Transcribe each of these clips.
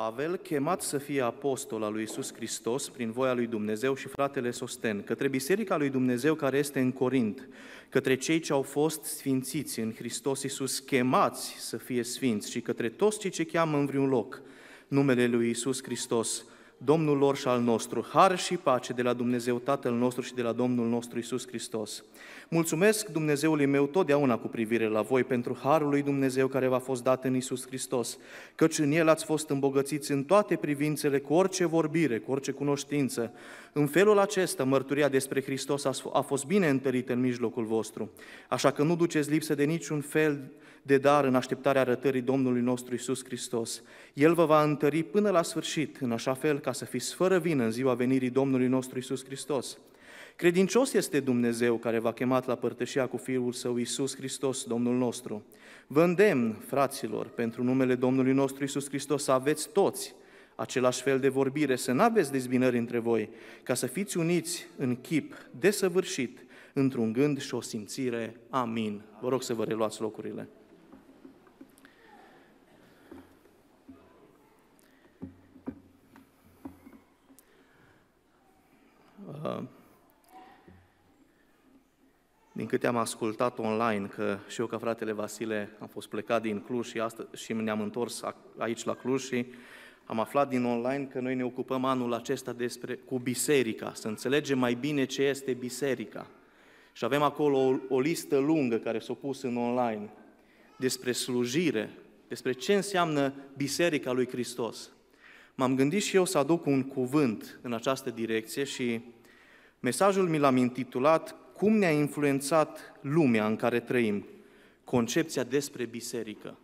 Pavel, chemat să fie apostol al lui Isus Hristos prin voia lui Dumnezeu și fratele Sosten, către Biserica lui Dumnezeu care este în Corint, către cei ce au fost sfințiți în Hristos Isus, chemați să fie sfinți și către toți cei ce cheamă în vreun loc numele lui Isus Hristos, Domnul lor și al nostru, har și pace de la Dumnezeu Tatăl nostru și de la Domnul nostru Isus Hristos. Mulțumesc Dumnezeului meu totdeauna cu privire la voi pentru harul lui Dumnezeu care v-a fost dat în Isus Hristos, căci în El ați fost îmbogățiți în toate privințele, cu orice vorbire, cu orice cunoștință. În felul acesta, mărturia despre Hristos a fost bine întărită în mijlocul vostru, așa că nu duceți lipsă de niciun fel de dar în așteptarea arătării Domnului nostru Isus Hristos. El vă va întări până la sfârșit, în așa fel ca să fiți fără vină în ziua venirii Domnului nostru Isus Hristos. Credincios este Dumnezeu care v-a chemat la părtășia cu Fiul Său Isus Hristos, Domnul nostru. Vă îndemn, fraților, pentru numele Domnului nostru Isus Hristos să aveți toți același fel de vorbire, să nu aveți dezbinări între voi, ca să fiți uniți în chip desăvârșit, într-un gând și o simțire. Amin. Vă rog să vă reluați locurile. Uh, din câte am ascultat online, că și eu ca fratele Vasile am fost plecat din Cluj și, astăzi și ne-am întors aici la Cluj și am aflat din online că noi ne ocupăm anul acesta despre, cu biserica, să înțelegem mai bine ce este biserica. Și avem acolo o, o listă lungă care s-a pus în online despre slujire, despre ce înseamnă Biserica lui Hristos. M-am gândit și eu să aduc un cuvânt în această direcție și Mesajul mi l-am intitulat Cum ne-a influențat lumea în care trăim? Concepția despre biserică.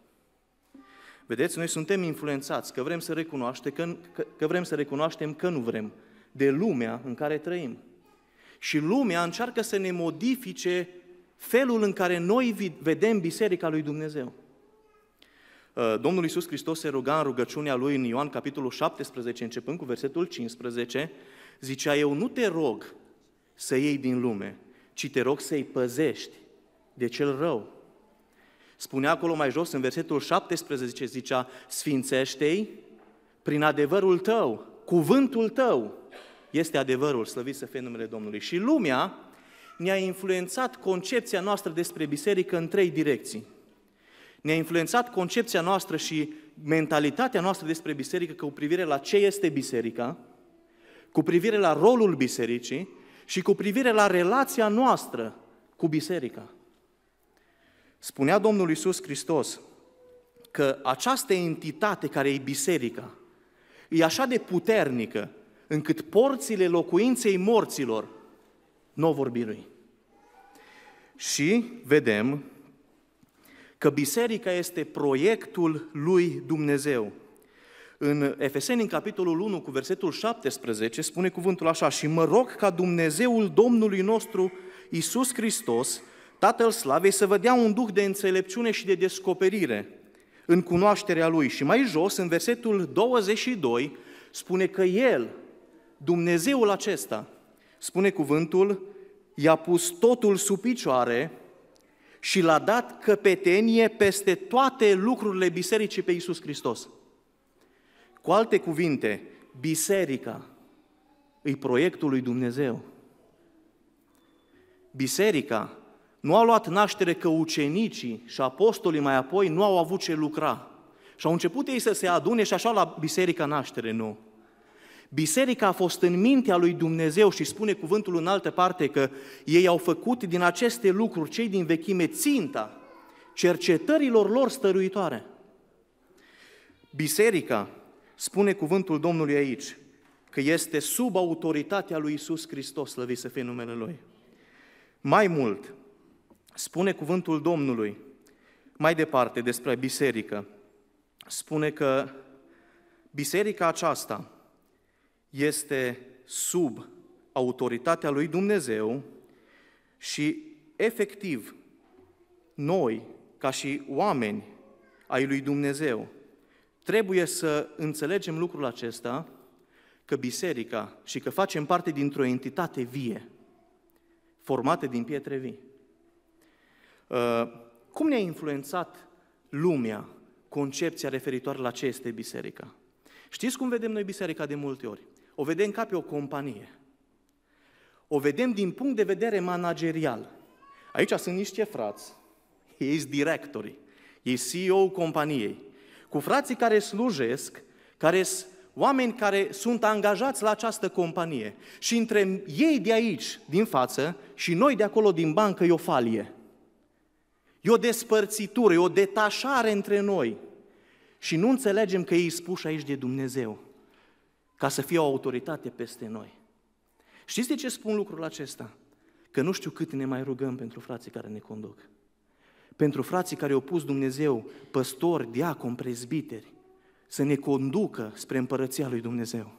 Vedeți, noi suntem influențați, că vrem să recunoaște că, că, că vrem să recunoaștem că nu vrem, de lumea în care trăim. Și lumea încearcă să ne modifice felul în care noi vedem biserica lui Dumnezeu. Uh, Domnul Iisus Hristos se ruga în rugăciunea lui în Ioan capitolul 17, începând cu versetul 15, zicea, eu nu te rog să iei din lume, ci te rog să-i păzești de cel rău. Spunea acolo mai jos, în versetul 17, zicea, sfințește-i prin adevărul tău, cuvântul tău este adevărul, slăvit să fie numele Domnului. Și lumea ne-a influențat concepția noastră despre biserică în trei direcții. Ne-a influențat concepția noastră și mentalitatea noastră despre biserică cu privire la ce este biserica, cu privire la rolul bisericii și cu privire la relația noastră cu biserica. Spunea Domnul Iisus Hristos că această entitate care e biserica e așa de puternică încât porțile locuinței morților nu vor birui. Și vedem că biserica este proiectul lui Dumnezeu. În Efeseni, în capitolul 1, cu versetul 17, spune cuvântul așa, și mă rog ca Dumnezeul Domnului nostru, Isus Hristos, Tatăl Slavei, să vă dea un duh de înțelepciune și de descoperire în cunoașterea Lui. Și mai jos, în versetul 22, spune că El, Dumnezeul acesta, spune cuvântul, i-a pus totul sub picioare și l-a dat căpetenie peste toate lucrurile bisericii pe Iisus Hristos. Cu alte cuvinte, biserica îi proiectul lui Dumnezeu. Biserica nu a luat naștere că ucenicii și apostolii mai apoi nu au avut ce lucra. Și au început ei să se adune și așa la biserica naștere, nu. Biserica a fost în mintea lui Dumnezeu și spune cuvântul în altă parte că ei au făcut din aceste lucruri, cei din vechime, ținta cercetărilor lor stăruitoare. Biserica spune cuvântul Domnului aici, că este sub autoritatea lui Isus Hristos, slăvit să fie numele Lui. Mai mult, spune cuvântul Domnului, mai departe despre biserică, spune că biserica aceasta este sub autoritatea lui Dumnezeu și efectiv noi, ca și oameni ai lui Dumnezeu, Trebuie să înțelegem lucrul acesta, că biserica și că facem parte dintr-o entitate vie, formată din pietre vii. Uh, cum ne-a influențat lumea concepția referitoare la ce este biserica? Știți cum vedem noi biserica de multe ori? O vedem ca pe o companie. O vedem din punct de vedere managerial. Aici sunt niște frați, ei sunt directorii, ei CEO companiei, cu frații care slujesc, care sunt oameni care sunt angajați la această companie. Și între ei de aici, din față, și noi de acolo din bancă e o falie. E o despărțitură, e o detașare între noi. Și nu înțelegem că ei spuși aici de Dumnezeu, ca să fie o autoritate peste noi. Știți de ce spun lucrul acesta? Că nu știu cât ne mai rugăm pentru frații care ne conduc pentru frații care au pus Dumnezeu, păstori, diacon, prezbiteri, să ne conducă spre împărăția lui Dumnezeu.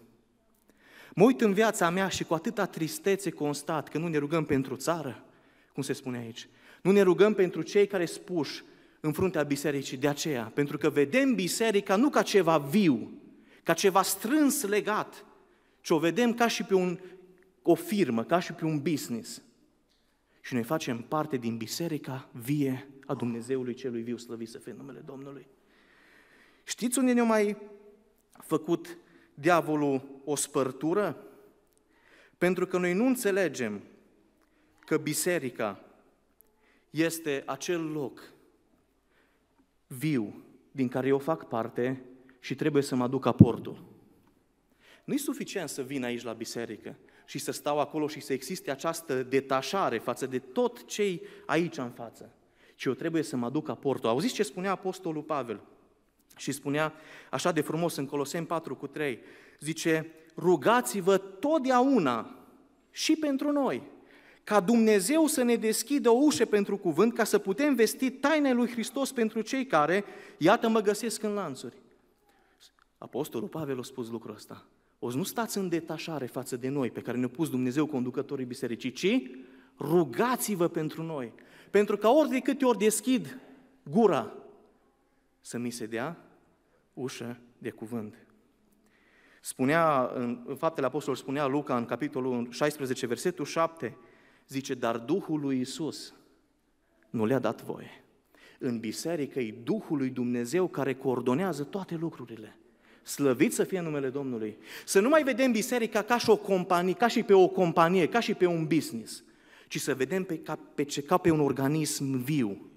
Mă uit în viața mea și cu atâta tristețe constat că nu ne rugăm pentru țară, cum se spune aici, nu ne rugăm pentru cei care spuși în fruntea bisericii, de aceea, pentru că vedem biserica nu ca ceva viu, ca ceva strâns legat, ci o vedem ca și pe un, o firmă, ca și pe un business. Și noi facem parte din biserica vie a Dumnezeului celui viu, slăvit să fie numele Domnului. Știți unde ne-a mai făcut diavolul o spărtură? Pentru că noi nu înțelegem că biserica este acel loc viu din care eu fac parte și trebuie să mă aduc aportul. nu e suficient să vin aici la biserică și să stau acolo și să existe această detașare față de tot cei aici în față ci eu trebuie să mă aduc aportul. Auziți ce spunea Apostolul Pavel? Și spunea așa de frumos în Colosem 4 cu 3, zice, rugați-vă totdeauna și pentru noi, ca Dumnezeu să ne deschidă o ușă pentru cuvânt, ca să putem vesti taine lui Hristos pentru cei care, iată, mă găsesc în lanțuri. Apostolul Pavel a spus lucrul ăsta. O nu stați în detașare față de noi, pe care ne-a pus Dumnezeu conducătorii bisericii, ci rugați-vă pentru noi, pentru că ori de câte ori deschid gura, să mi se dea ușă de cuvânt. Spunea, în faptele apostolului, spunea Luca în capitolul 16, versetul 7, zice, dar Duhul lui Isus nu le-a dat voie. În biserică e Duhul lui Dumnezeu care coordonează toate lucrurile. Slăvit să fie numele Domnului. Să nu mai vedem biserica ca și o companie, ca și pe o companie, ca și pe un business ci să vedem pe, ca, pe ce ca pe un organism viu,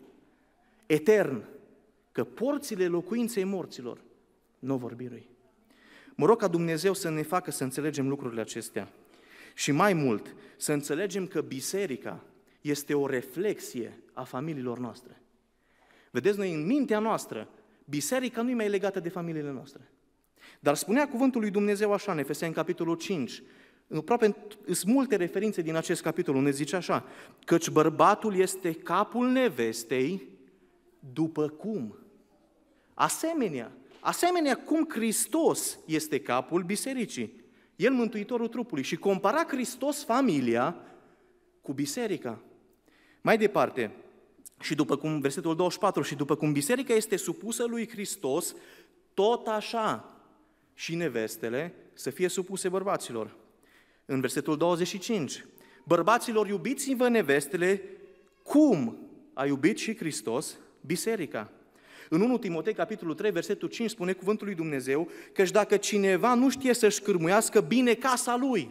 etern, că porțile locuinței morților nu vor birui. Mă rog ca Dumnezeu să ne facă să înțelegem lucrurile acestea. Și mai mult, să înțelegem că biserica este o reflexie a familiilor noastre. Vedeți, noi în mintea noastră, biserica nu e mai legată de familiile noastre. Dar spunea cuvântul lui Dumnezeu așa în în capitolul 5, Aproape sunt multe referințe din acest capitol unde zice așa, căci bărbatul este capul nevestei după cum. Asemenea, asemenea cum Hristos este capul bisericii, El mântuitorul trupului și compara Hristos familia cu biserica. Mai departe, și după cum, versetul 24, și după cum biserica este supusă lui Hristos, tot așa și nevestele să fie supuse bărbaților în versetul 25. Bărbaților, iubiți-vă nevestele cum a iubit și Hristos biserica. În 1 Timotei, capitolul 3, versetul 5, spune cuvântul lui Dumnezeu, că dacă cineva nu știe să-și cârmuiască bine casa lui,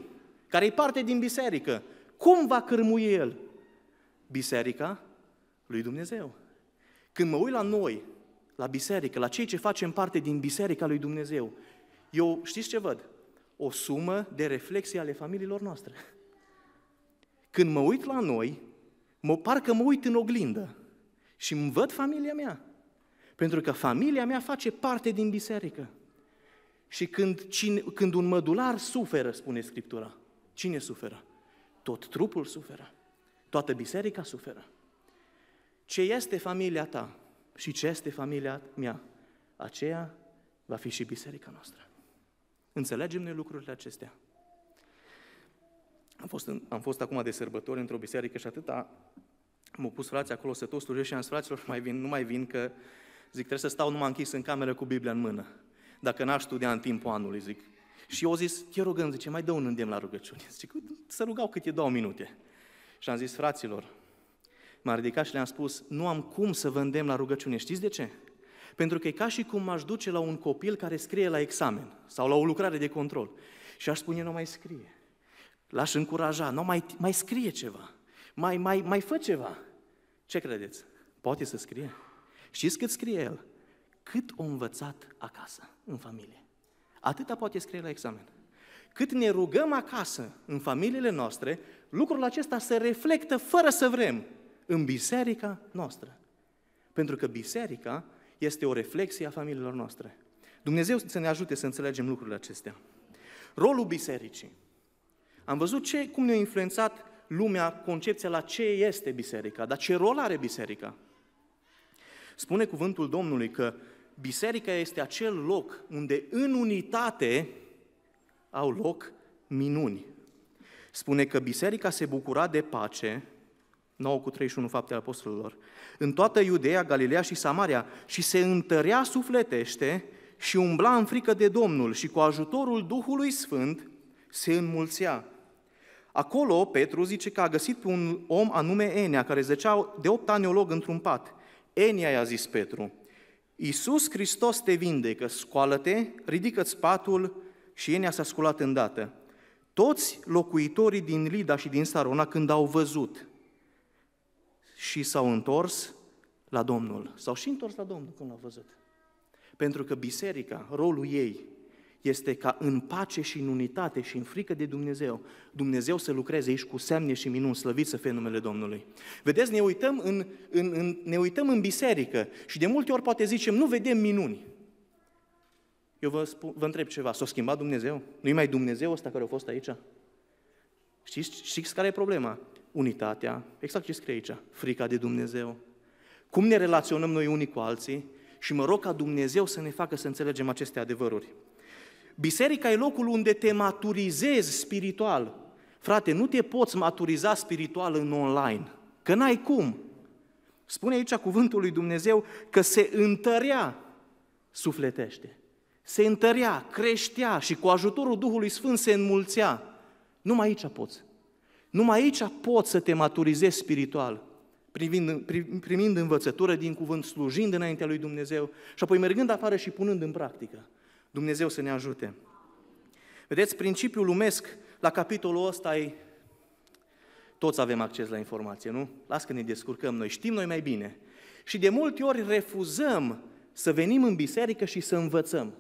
care e parte din biserică, cum va cârmui el? Biserica lui Dumnezeu. Când mă uit la noi, la biserică, la cei ce facem parte din biserica lui Dumnezeu, eu știți ce văd? o sumă de reflexie ale familiilor noastre. Când mă uit la noi, mă parcă mă uit în oglindă și îmi văd familia mea. Pentru că familia mea face parte din biserică. Și când, cine, când un mădular suferă, spune Scriptura, cine suferă? Tot trupul suferă. Toată biserica suferă. Ce este familia ta și ce este familia mea, aceea va fi și biserica noastră. Înțelegem noi lucrurile acestea? Am fost, în, am fost acum de sărbători într-o biserică și atâta m-au pus frații acolo să tot slujesc și am zis, fraților, mai vin, nu mai vin că, zic, trebuie să stau numai închis în cameră cu Biblia în mână. Dacă n-aș studia în timpul anului, zic. Și eu zis, chiar rugăm, zice, mai dă un îndemn la rugăciune. Zic, să rugau câte două minute. Și am zis, fraților, m-am ridicat și le-am spus, nu am cum să vă îndemn la rugăciune. Știți de ce? Pentru că e ca și cum m-aș duce la un copil care scrie la examen sau la o lucrare de control și aș spune, nu mai scrie. L-aș încuraja, nu mai, mai scrie ceva, mai, mai, mai fă ceva. Ce credeți? Poate să scrie? Știți cât scrie el? Cât o învățat acasă, în familie. Atâta poate scrie la examen. Cât ne rugăm acasă, în familiile noastre, lucrul acesta se reflectă fără să vrem în biserica noastră. Pentru că biserica este o reflexie a familiilor noastre. Dumnezeu să ne ajute să înțelegem lucrurile acestea. Rolul bisericii. Am văzut ce, cum ne-a influențat lumea concepția la ce este biserica, dar ce rol are biserica. Spune cuvântul Domnului că biserica este acel loc unde în unitate au loc minuni. Spune că biserica se bucura de pace, 9 cu 31 faptele apostolilor, în toată Iudeea, Galileea și Samaria și se întărea sufletește și umbla în frică de Domnul și cu ajutorul Duhului Sfânt se înmulțea. Acolo Petru zice că a găsit pe un om anume Enea, care zăcea de opt ani olog într-un pat. Enia i-a zis Petru, Iisus Hristos te vindecă, scoală-te, ridică-ți patul și Enia s-a sculat îndată. Toți locuitorii din Lida și din Sarona, când au văzut și s-au întors la Domnul. S-au și întors la Domnul când l-au văzut. Pentru că biserica, rolul ei, este ca în pace și în unitate și în frică de Dumnezeu, Dumnezeu să lucreze aici cu semne și minuni, slăvit să fie numele Domnului. Vedeți, ne uităm în, în, în, ne uităm în biserică și de multe ori poate zicem, nu vedem minuni. Eu vă, spun, vă întreb ceva, s-a schimbat Dumnezeu? Nu-i mai Dumnezeu ăsta care a fost aici? Știți, știți care e problema? unitatea, exact ce scrie aici, frica de Dumnezeu. Cum ne relaționăm noi unii cu alții și mă rog ca Dumnezeu să ne facă să înțelegem aceste adevăruri. Biserica e locul unde te maturizezi spiritual. Frate, nu te poți maturiza spiritual în online, că n-ai cum. Spune aici cuvântul lui Dumnezeu că se întărea sufletește. Se întărea, creștea și cu ajutorul Duhului Sfânt se înmulțea. Numai aici poți. Numai aici poți să te maturizezi spiritual, primind, primind învățătură din cuvânt, slujind înaintea lui Dumnezeu și apoi mergând afară și punând în practică. Dumnezeu să ne ajute. Vedeți, principiul lumesc la capitolul ăsta e toți avem acces la informație, nu? Las că ne descurcăm noi, știm noi mai bine. Și de multe ori refuzăm să venim în biserică și să învățăm,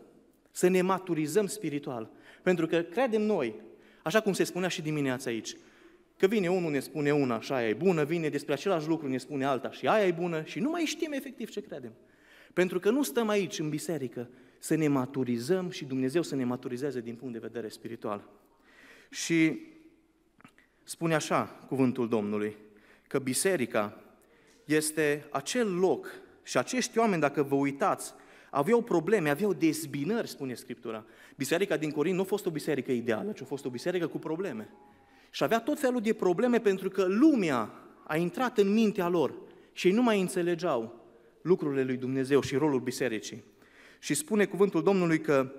să ne maturizăm spiritual. Pentru că credem noi, așa cum se spunea și dimineața aici, Că vine unul, ne spune una și aia e bună, vine despre același lucru, ne spune alta și aia e bună și nu mai știm efectiv ce credem. Pentru că nu stăm aici în biserică să ne maturizăm și Dumnezeu să ne maturizeze din punct de vedere spiritual. Și spune așa cuvântul Domnului, că biserica este acel loc și acești oameni, dacă vă uitați, aveau probleme, aveau dezbinări, spune Scriptura. Biserica din Corin nu a fost o biserică ideală, ci a fost o biserică cu probleme. Și avea tot felul de probleme pentru că lumea a intrat în mintea lor și ei nu mai înțelegeau lucrurile lui Dumnezeu și rolul bisericii. Și spune cuvântul Domnului că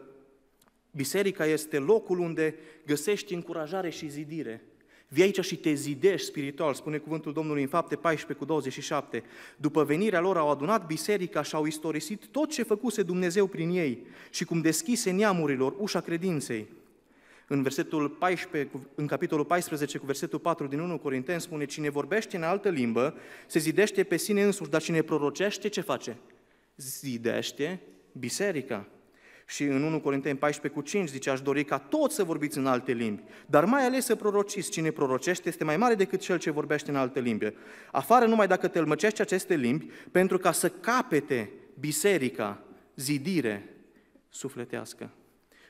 biserica este locul unde găsești încurajare și zidire. Vii aici și te zidești spiritual, spune cuvântul Domnului în fapte 14 cu 27. După venirea lor au adunat biserica și au istorisit tot ce făcuse Dumnezeu prin ei și cum deschise neamurilor ușa credinței în, versetul 14, în capitolul 14 cu versetul 4 din 1 Corinteni spune Cine vorbește în altă limbă se zidește pe sine însuși, dar cine prorocește ce face? Zidește biserica. Și în 1 Corinteni 14 cu 5 zice, aș dori ca toți să vorbiți în alte limbi, dar mai ales să prorociți. Cine prorocește este mai mare decât cel ce vorbește în alte limbi. Afară numai dacă tălmăcești aceste limbi, pentru ca să capete biserica zidire sufletească.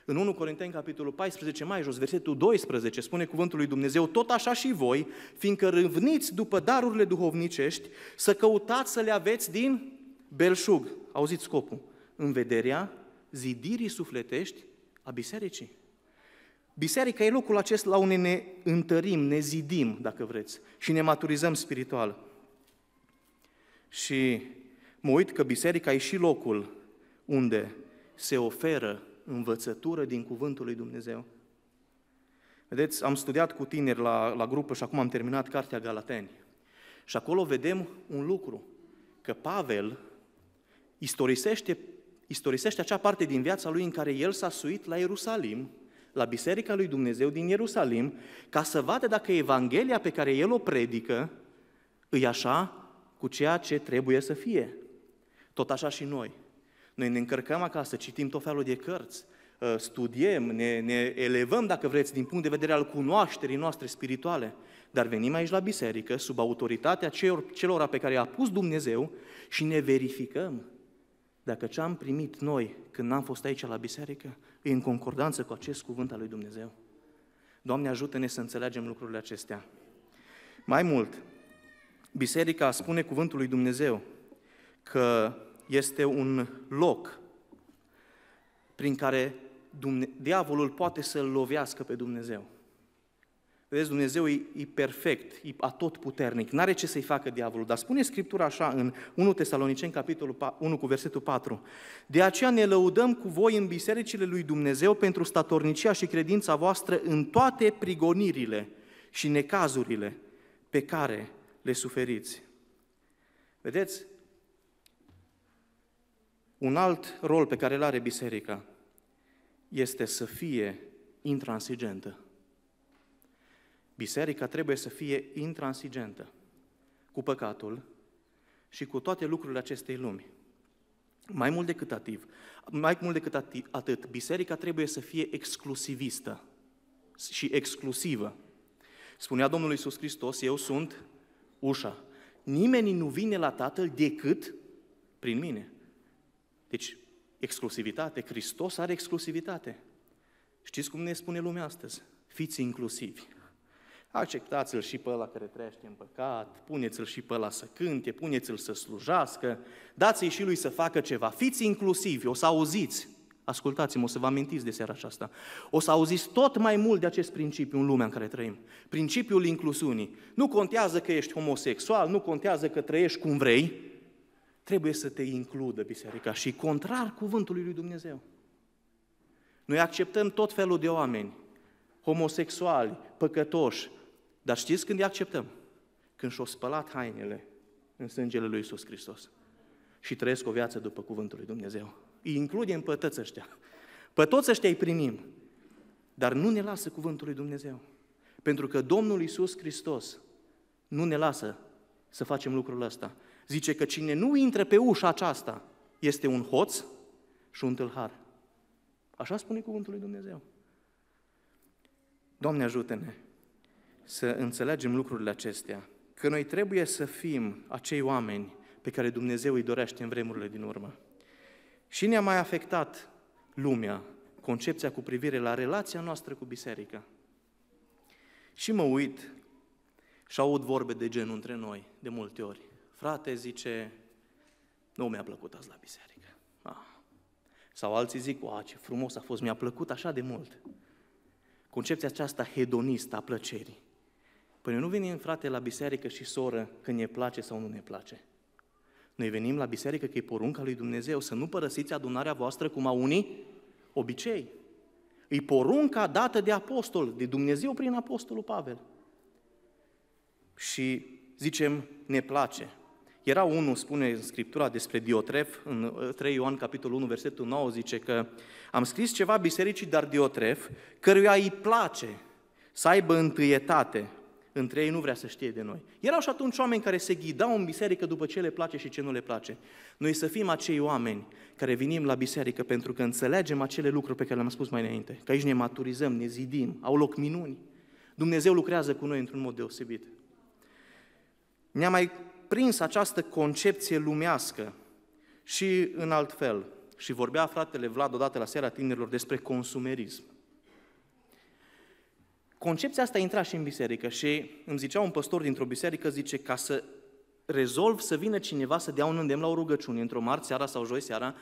În 1 Corinteni, capitolul 14, mai jos, versetul 12, spune cuvântul lui Dumnezeu, tot așa și voi, fiindcă râvniți după darurile duhovnicești, să căutați să le aveți din belșug. Auziți scopul. În vederea zidirii sufletești a bisericii. Biserica e locul acesta la unde ne întărim, ne zidim, dacă vreți, și ne maturizăm spiritual. Și mă uit că biserica e și locul unde se oferă învățătură din Cuvântul lui Dumnezeu. Vedeți, am studiat cu tineri la, la grupă și acum am terminat Cartea Galateni. Și acolo vedem un lucru, că Pavel istorisește, istorisește acea parte din viața lui în care el s-a suit la Ierusalim, la Biserica lui Dumnezeu din Ierusalim, ca să vadă dacă Evanghelia pe care el o predică îi așa cu ceea ce trebuie să fie. Tot așa și noi. Noi ne încărcăm acasă, citim tot felul de cărți, ă, studiem, ne, ne elevăm, dacă vreți, din punct de vedere al cunoașterii noastre spirituale, dar venim aici la biserică, sub autoritatea celor, celor pe care i-a pus Dumnezeu și ne verificăm dacă ce am primit noi când am fost aici la biserică e în concordanță cu acest cuvânt al lui Dumnezeu. Doamne, ajută-ne să înțelegem lucrurile acestea. Mai mult, biserica spune cuvântul lui Dumnezeu că este un loc prin care Dumne- diavolul poate să-l lovească pe Dumnezeu. Vedeți, Dumnezeu e, e perfect, e atotputernic, n-are ce să-i facă diavolul. Dar spune Scriptura așa în 1 Tesaloniceni, capitolul 1, cu versetul 4. De aceea ne lăudăm cu voi în bisericile lui Dumnezeu pentru statornicia și credința voastră în toate prigonirile și necazurile pe care le suferiți. Vedeți, un alt rol pe care îl are biserica este să fie intransigentă. Biserica trebuie să fie intransigentă cu păcatul și cu toate lucrurile acestei lumi. Mai mult decât ativ, mai mult decât atât, biserica trebuie să fie exclusivistă și exclusivă. Spunea Domnul Iisus Hristos, eu sunt ușa. Nimeni nu vine la Tatăl decât prin mine. Deci, exclusivitate. Hristos are exclusivitate. Știți cum ne spune lumea astăzi? Fiți inclusivi. Acceptați-l și pe ăla care trăiește în păcat, puneți-l și pe ăla să cânte, puneți-l să slujească, dați-i și lui să facă ceva. Fiți inclusivi, o să auziți. Ascultați-mă, o să vă amintiți de seara aceasta. O să auziți tot mai mult de acest principiu în lumea în care trăim. Principiul inclusiunii. Nu contează că ești homosexual, nu contează că trăiești cum vrei, Trebuie să te includă biserica și contrar cuvântului lui Dumnezeu. Noi acceptăm tot felul de oameni, homosexuali, păcătoși, dar știți când îi acceptăm? Când și-au spălat hainele în sângele lui Isus Hristos și trăiesc o viață după cuvântul lui Dumnezeu. Îi includem pe toți ăștia. Pe toți ăștia îi primim, dar nu ne lasă cuvântul lui Dumnezeu. Pentru că Domnul Isus Hristos nu ne lasă să facem lucrul ăsta. Zice că cine nu intră pe ușa aceasta este un hoț și un tâlhar. Așa spune cuvântul lui Dumnezeu. Doamne ajută-ne să înțelegem lucrurile acestea, că noi trebuie să fim acei oameni pe care Dumnezeu îi dorește în vremurile din urmă. Și ne-a mai afectat lumea, concepția cu privire la relația noastră cu biserica. Și mă uit și aud vorbe de genul între noi, de multe ori. Frate, zice, nu mi-a plăcut azi la biserică. Ah. Sau alții zic, oa, ce frumos a fost, mi-a plăcut așa de mult. Concepția aceasta hedonistă a plăcerii. Păi noi nu venim, frate, la biserică și soră când ne place sau nu ne place. Noi venim la biserică că e porunca lui Dumnezeu să nu părăsiți adunarea voastră cum a unii obicei. E porunca dată de apostol, de Dumnezeu prin apostolul Pavel și, zicem, ne place. Era unul, spune în Scriptura despre Diotref, în 3 ă, Ioan, capitolul 1, versetul 9, zice că am scris ceva bisericii, dar Diotref, căruia îi place să aibă întâietate, între ei nu vrea să știe de noi. Erau și atunci oameni care se ghidau în biserică după ce le place și ce nu le place. Noi să fim acei oameni care venim la biserică pentru că înțelegem acele lucruri pe care le-am spus mai înainte. Că aici ne maturizăm, ne zidim, au loc minuni. Dumnezeu lucrează cu noi într-un mod deosebit ne-a mai prins această concepție lumească și în alt fel. Și vorbea fratele Vlad odată la seara tinerilor despre consumerism. Concepția asta intrat și în biserică și îmi zicea un păstor dintr-o biserică, zice, ca să rezolv să vină cineva să dea un îndemn la o rugăciune într-o marți seara sau joi seara,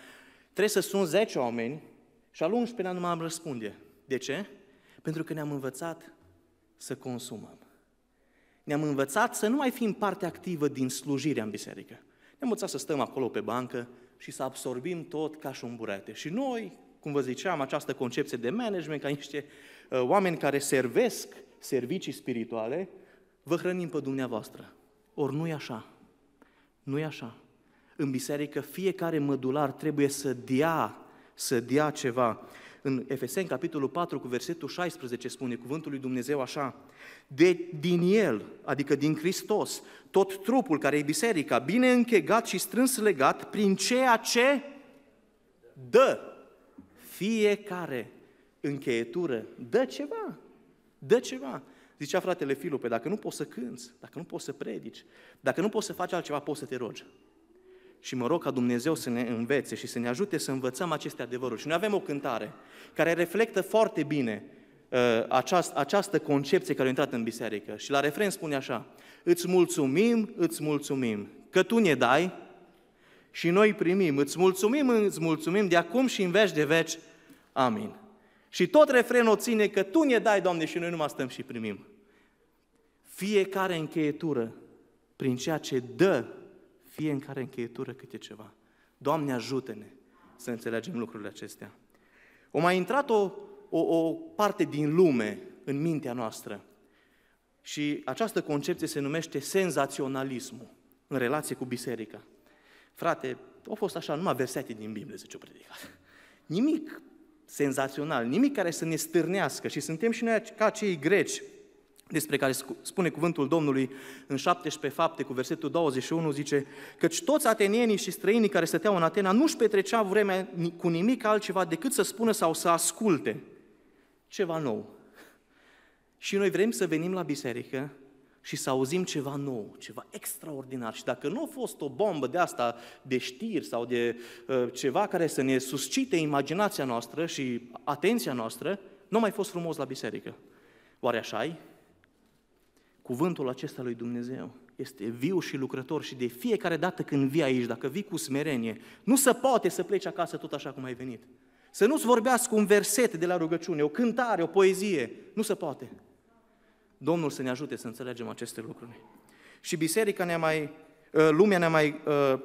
trebuie să sun 10 oameni și al 11-lea nu mai am răspunde. De ce? Pentru că ne-am învățat să consumăm ne-am învățat să nu mai fim parte activă din slujirea în biserică. Ne-am învățat să stăm acolo pe bancă și să absorbim tot ca și un burete. Și noi, cum vă ziceam, această concepție de management, ca niște uh, oameni care servesc servicii spirituale, vă hrănim pe dumneavoastră. Ori nu e așa. Nu e așa. În biserică fiecare mădular trebuie să dea, să dea ceva în Efeseni, capitolul 4, cu versetul 16, spune cuvântul lui Dumnezeu așa, de, din El, adică din Hristos, tot trupul care e biserica, bine închegat și strâns legat prin ceea ce dă fiecare încheietură, dă ceva, dă ceva. Zicea fratele Filupe, dacă nu poți să cânți, dacă nu poți să predici, dacă nu poți să faci altceva, poți să te rogi. Și mă rog ca Dumnezeu să ne învețe și să ne ajute să învățăm aceste adevăruri. Și noi avem o cântare care reflectă foarte bine uh, aceast, această concepție care a intrat în biserică. Și la refren spune așa, îți mulțumim, îți mulțumim, că tu ne dai și noi primim. Îți mulțumim, îți mulțumim de acum și în veci de veci. Amin. Și tot refrenul ține că Tu ne dai, Doamne, și noi numai stăm și primim. Fiecare încheietură prin ceea ce dă fie în care încheietură câte ceva. Doamne, ajută-ne să înțelegem lucrurile acestea. O mai intrat o, o, o parte din lume în mintea noastră și această concepție se numește senzaționalismul în relație cu biserica. Frate, au fost așa numai versete din Biblie, zice o predicat. Nimic senzațional, nimic care să ne stârnească și suntem și noi ca cei greci despre care spune cuvântul Domnului în 17 fapte cu versetul 21, zice Căci toți atenienii și străinii care stăteau în Atena nu-și petreceau vremea cu nimic altceva decât să spună sau să asculte ceva nou. Și noi vrem să venim la biserică și să auzim ceva nou, ceva extraordinar. Și dacă nu a fost o bombă de asta, de știri sau de uh, ceva care să ne suscite imaginația noastră și atenția noastră, nu a mai fost frumos la biserică. Oare așa -i? Cuvântul acesta lui Dumnezeu este viu și lucrător și de fiecare dată când vii aici, dacă vii cu smerenie, nu se poate să pleci acasă tot așa cum ai venit. Să nu-ți vorbească un verset de la rugăciune, o cântare, o poezie. Nu se poate. Domnul să ne ajute să înțelegem aceste lucruri. Și biserica ne-a mai, uh, lumea ne-a mai uh,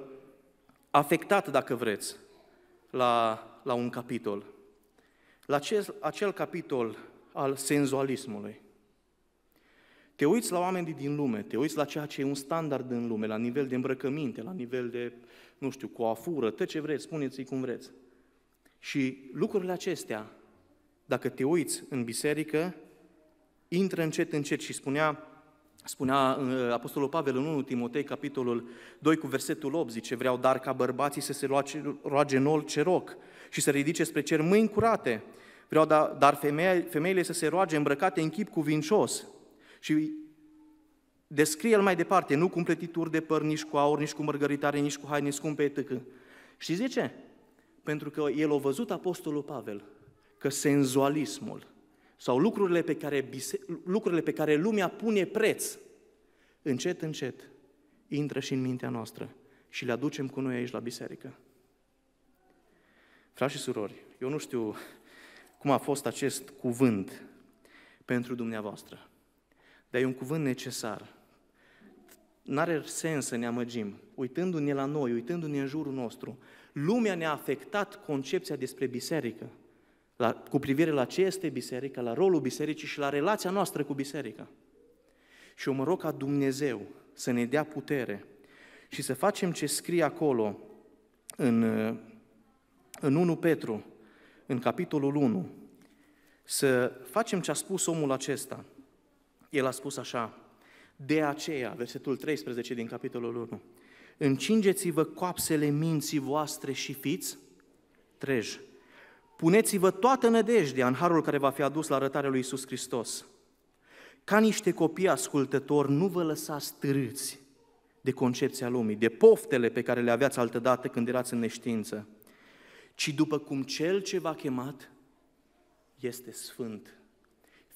afectat, dacă vreți, la, la un capitol. La acel, acel capitol al senzualismului. Te uiți la oamenii din lume, te uiți la ceea ce e un standard în lume, la nivel de îmbrăcăminte, la nivel de, nu știu, coafură, tot ce vreți, spuneți-i cum vreți. Și lucrurile acestea, dacă te uiți în biserică, intră încet, încet și spunea, spunea uh, Apostolul Pavel în 1 Timotei, capitolul 2, cu versetul 8, zice, vreau dar ca bărbații să se roage în orice roc și să ridice spre cer mâini curate, vreau da, dar femeile să se roage îmbrăcate în chip cuvincios, și descrie el mai departe, nu cu împletituri de păr, nici cu aur, nici cu mărgăritare, nici cu haine scumpe, etc. Și zice, pentru că el a văzut Apostolul Pavel că senzualismul sau lucrurile pe care, bise- lucrurile pe care lumea pune preț, încet, încet, intră și în mintea noastră și le aducem cu noi aici la biserică. Frați și surori, eu nu știu cum a fost acest cuvânt pentru dumneavoastră. Dar e un cuvânt necesar. N-are sens să ne amăgim, uitându-ne la noi, uitându-ne în jurul nostru. Lumea ne-a afectat concepția despre biserică, la, cu privire la ce este biserica, la rolul bisericii și la relația noastră cu biserica. Și eu mă rog ca Dumnezeu să ne dea putere și să facem ce scrie acolo în, în 1 Petru, în capitolul 1, să facem ce a spus omul acesta – el a spus așa, de aceea, versetul 13 din capitolul 1, încingeți-vă coapsele minții voastre și fiți trej. Puneți-vă toată nădejdea în harul care va fi adus la rătarea lui Isus Hristos. Ca niște copii ascultători, nu vă lăsați târâți de concepția lumii, de poftele pe care le aveați altădată când erați în neștiință, ci după cum Cel ce v-a chemat este Sfânt.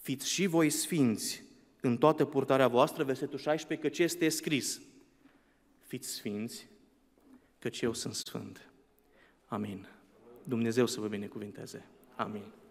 Fiți și voi sfinți, în toată purtarea voastră, versetul 16, ce este scris, fiți sfinți, căci eu sunt sfânt. Amin. Dumnezeu să vă binecuvinteze. Amin.